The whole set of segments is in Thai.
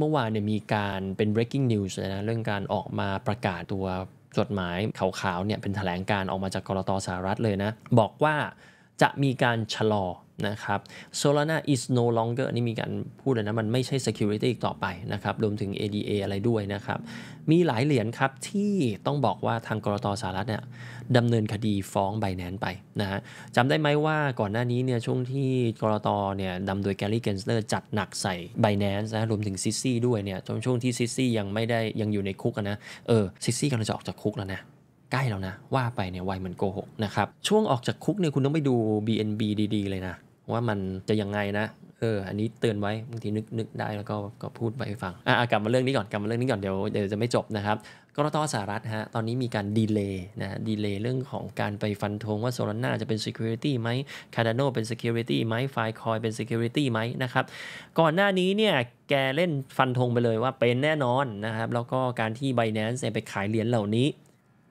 เมื่อวานเนี่ยมีการเป็น breaking news นะ เรื่องการออกมาประกาศตัวจดหมายขาวๆ เนี่ยเป็นแถลงการออกมาจากกรตสหรัฐเลยนะ บอกว่าจะมีการชะลอ นะครับ Solana is no longer นี่มีการพูดเลยนะ มันไม่ใช่ security อีกต่อไปนะครับ รวมถึง ADA อะไรด้วยนะครับ มีหลายเหรียญครับ ที่ต้องบอกว่าทางกรตสหรัฐเนี่ยดำเนินคดีฟ้องไบแนนไปนะฮะจำได้ไหมว่าก่อนหน้านี้เนี่ยช่วงที่กรตเนี่ยดำโดยแกลลี่เกนสเลอร์จัดหนักใส่ไบแนนนะรวมถึงซิซี่ด้วยเนี่ยช่วงช่วงที่ซิซี่ยังไม่ได้ยังอยู่ในคุกนะเออซิซี่กำลังจะออกจากคุกแล้วนะใกล้แล้วนะ ว่าไปเนี่ยวัยมันโกหกนะครับ ช่วงออกจากคุกเนี่ยคุณต้องไปดู BNB ดีๆ เลยนะ ว่ามันจะยังไงนะ เอออันนี้เตือนไว้บางทีนึกนึกได้แล้วก็ก็พูดไปฟังอ่ะกลับมาเรื่องนี้ก่อนกลับมาเรื่องนี้ก่อนเดี๋ยวเดี๋ยวจะไม่จบนะครับกรตสหรัฐฮะตอนนี้มีการดีเลย์นะดีเลย์เรื่องของการไปฟันธงว่าโซลาน่าจะเป็น Security ไหมคาร์ดานโนเป็น Security ไหมไฟคอยเป็น Security ไหมนะครับก่อนหน้านี้เนี่ยแกเล่นฟันธงไปเลยว่าเป็นแน่นอนนะครับแล้วก็การที่ Binance ไปขายเหรียญเหล่านี้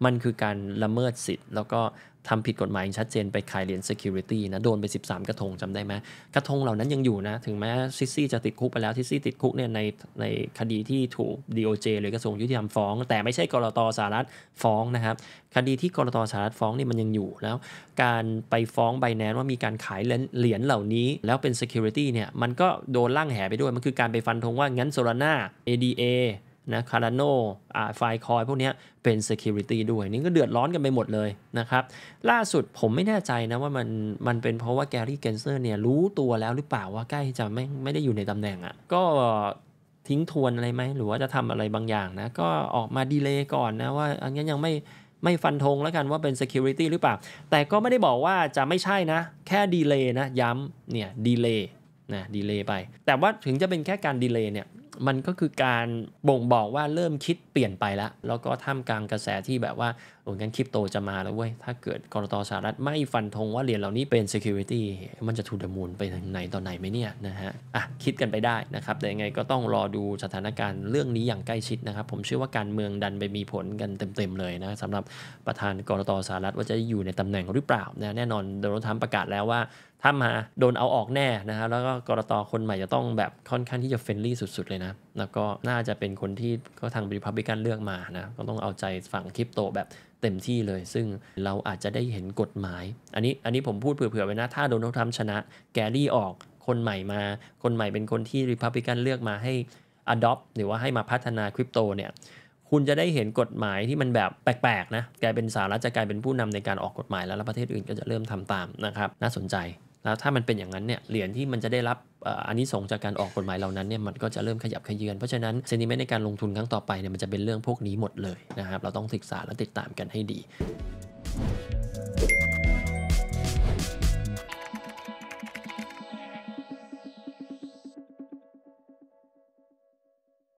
มันคือการละเมิดสิทธิ์ แล้วก็ทำผิดกฎหมายชัดเจนไปขายเหรียญ Security นะโดนไป 13 กระทงจำได้ไหมกระทงเหล่านั้นยังอยู่นะ ถึงแม้ซิซี่จะติดคุกไปแล้ว ซิซี่ติดคุกเนี่ยในในคดีที่ถูก DOJ หรือกระทรวงยุติธรรมฟ้อง แต่ไม่ใช่กรตสารัฐฟ้องนะครับ คดีที่กรตสารัฐฟ้องนี่มันยังอยู่แล้ว การไปฟ้องไบแนนว่ามีการขายเหรียญเหล่านี้แล้วเป็น Security เนี่ยมันก็โดนล่างแหไปด้วยมันคือการไปฟันธงว่างั้นโซลาร่า ADA นะคาร์โนาไฟคอยพวกนี้เป็น Security ด้วยนี่ก็เดือดร้อนกันไปหมดเลยนะครับ ล่าสุดผมไม่แน่ใจนะว่ามันมันเป็นเพราะว่าแกรี่เกนเซอร์เนี่ยรู้ตัวแล้วหรือเปล่าว่าใกล้จะไม่ไม่ได้อยู่ในตำแหน่งอะ่ะก็ทิ้งทวนอะไรไหมหรือว่าจะทำอะไรบางอย่างนะ ก็ออกมาดีเลย์ก่อนนะว่าอันนี้ยังไม่ไม่ฟันธงแล้วกันว่าเป็น Security หรือเปล่า แต่ก็ไม่ได้บอกว่าจะไม่ใช่นะแค่ดีเลย์นะย้ำเนี่ยดีเลย์นะดีเลย์ไปแต่ว่าถึงจะเป็นแค่การดีเลย์เนี่ยมันก็คือการบ่งบอกว่าเริ่มคิดเปลี่ยนไปแล้ว แล้วก็ท่ามกลางกระแสที่แบบว่าโอ้งั้นคริปโตจะมาแล้ว เว้ย ถ้าเกิดกรตสหรัฐไม่ฟันธงว่าเหรียญเหล่านี้เป็น security มันจะทูดมูลไปทางไหนตอนไหนไหมเนี่ยนะฮะ อ่ะ คิดกันไปได้นะครับ แต่ยังไงก็ต้องรอดูสถานการณ์เรื่องนี้อย่างใกล้ชิดนะครับ ผมเชื่อว่าการเมืองดันไปมีผลกันเต็มๆเลยนะสำหรับประธานกรตสหรัฐว่าจะอยู่ในตำแหน่งหรือเปล่านะแน่นอนโดนทั้มประกาศแล้วว่าถ้ามาโดนเอาออกแน่นะครับแล้วก็กรตคนใหม่จะต้องแบบค่อนข้างที่จะเฟรนลี่สุดๆเลยนะ แล้วก็น่าจะเป็นคนที่ก็ทางบริพับิกันเลือกมานะ ก็ต้องเอาใจฝั่งคริปโตแบบเต็มที่เลย ซึ่งเราอาจจะได้เห็นกฎหมาย อันนี้ อันนี้ผมพูดเผื่อๆไว้นะ ถ้าโดนทรัมป์ชนะ แกรี่ออกคนใหม่มา คนใหม่เป็นคนที่ริพับิกันเลือกมาให้อดอปหรือว่าให้มาพัฒนาคริปโตเนี่ย คุณจะได้เห็นกฎหมายที่มันแบบแปลกๆนะกลายเป็นสหรัฐจะกลายเป็นผู้นำในการออกกฎหมาย แล้วแล้วประเทศอื่นก็จะเริ่มทำตามนะครับ น่าสนใจแล้วถ้ามันเป็นอย่างนั้นเนี่ย เหรียญที่มันจะได้รับอันนี้ส่งจากการออกกฎหมายเหล่านั้นเนี่ย มันก็จะเริ่มขยับขยือนเพราะฉะนั้นเซนิเมนต์ในการลงทุนครั้งต่อไปเนี่ย มันจะเป็นเรื่องพวกนี้หมดเลยนะครับ เราต้องศึกษาและติดตามกันให้ดี